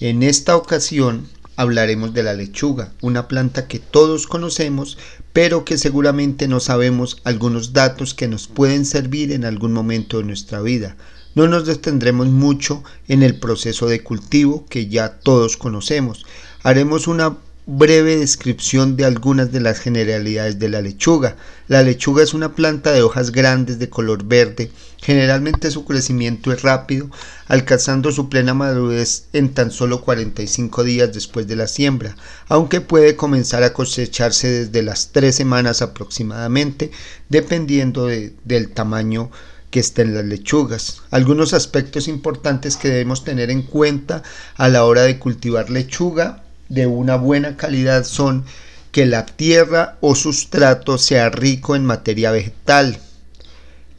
En esta ocasión hablaremos de la lechuga, una planta que todos conocemos, pero que seguramente no sabemos algunos datos que nos pueden servir en algún momento de nuestra vida. No nos detendremos mucho en el proceso de cultivo que ya todos conocemos. Haremos una breve descripción de algunas de las generalidades de la lechuga. La lechuga es una planta de hojas grandes de color verde. Generalmente su crecimiento es rápido, alcanzando su plena madurez en tan solo 45 días después de la siembra, aunque puede comenzar a cosecharse desde las 3 semanas aproximadamente, dependiendo del tamaño que estén las lechugas. Algunos aspectos importantes que debemos tener en cuenta a la hora de cultivar lechuga de una buena calidad son que la tierra o sustrato sea rico en materia vegetal.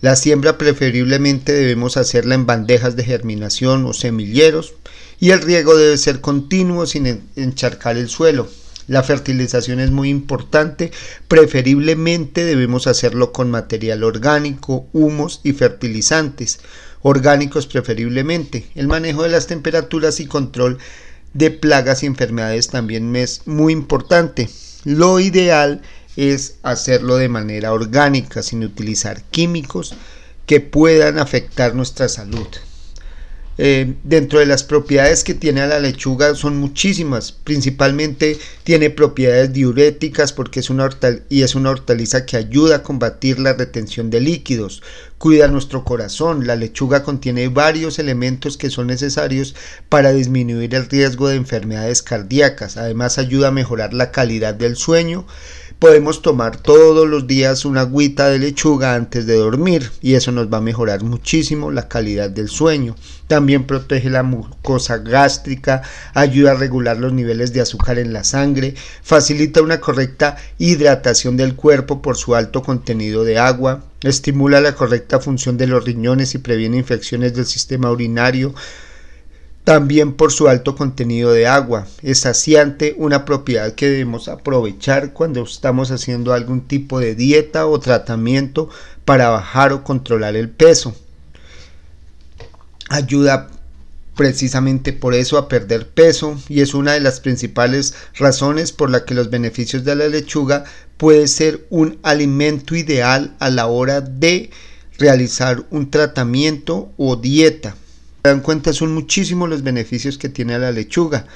La siembra preferiblemente debemos hacerla en bandejas de germinación o semilleros y el riego debe ser continuo sin encharcar el suelo. La fertilización es muy importante, preferiblemente debemos hacerlo con material orgánico, humos y fertilizantes, orgánicos preferiblemente. El manejo de las temperaturas y control de plagas y enfermedades también es muy importante. Lo ideal es hacerlo de manera orgánica, sin utilizar químicos que puedan afectar nuestra salud. Eh, dentro de las propiedades que tiene la lechuga son muchísimas. Principalmente tiene propiedades diuréticas porque es y es una hortaliza que ayuda a combatir la retención de líquidos. Cuida nuestro corazón. La lechuga contiene varios elementos que son necesarios para disminuir el riesgo de enfermedades cardíacas. Además ayuda a mejorar la calidad del sueño podemos tomar todos los días una agüita de lechuga antes de dormir y eso nos va a mejorar muchísimo la calidad del sueño. También protege la mucosa gástrica, ayuda a regular los niveles de azúcar en la sangre, facilita una correcta hidratación del cuerpo por su alto contenido de agua, estimula la correcta función de los riñones y previene infecciones del sistema urinario, también por su alto contenido de agua. Es saciante, una propiedad que debemos aprovechar cuando estamos haciendo algún tipo de dieta o tratamiento para bajar o controlar el peso. Ayuda precisamente por eso a perder peso y es una de las principales razones por la que los beneficios de la lechuga puede ser un alimento ideal a la hora de realizar un tratamiento o dieta dan cuenta son muchísimos los beneficios que tiene la lechuga.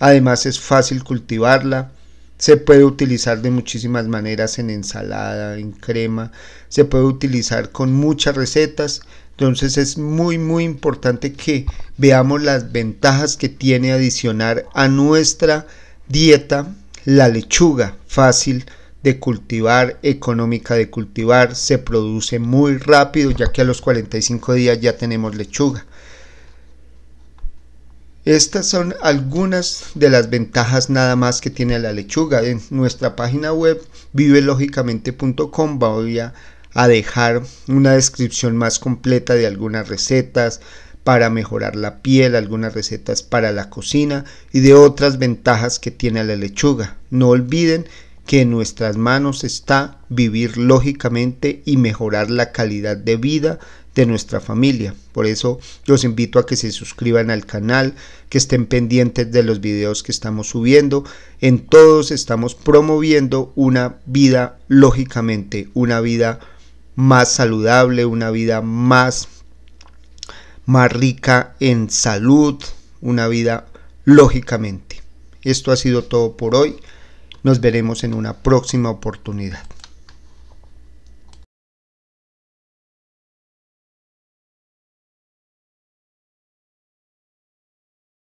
Además es fácil cultivarla, se puede utilizar de muchísimas maneras en ensalada, en crema, se puede utilizar con muchas recetas. Entonces es muy muy importante que veamos las ventajas que tiene adicionar a nuestra dieta la lechuga, fácil de cultivar, económica de cultivar, se produce muy rápido ya que a los 45 días ya tenemos lechuga. Estas son algunas de las ventajas nada más que tiene la lechuga. En nuestra página web vivelógicamente.com voy a, a dejar una descripción más completa de algunas recetas para mejorar la piel, algunas recetas para la cocina y de otras ventajas que tiene la lechuga. No olviden que en nuestras manos está vivir lógicamente y mejorar la calidad de vida de nuestra familia. Por eso los invito a que se suscriban al canal, que estén pendientes de los videos que estamos subiendo. En todos estamos promoviendo una vida, lógicamente, una vida más saludable, una vida más, más rica en salud, una vida lógicamente. Esto ha sido todo por hoy. Nos veremos en una próxima oportunidad.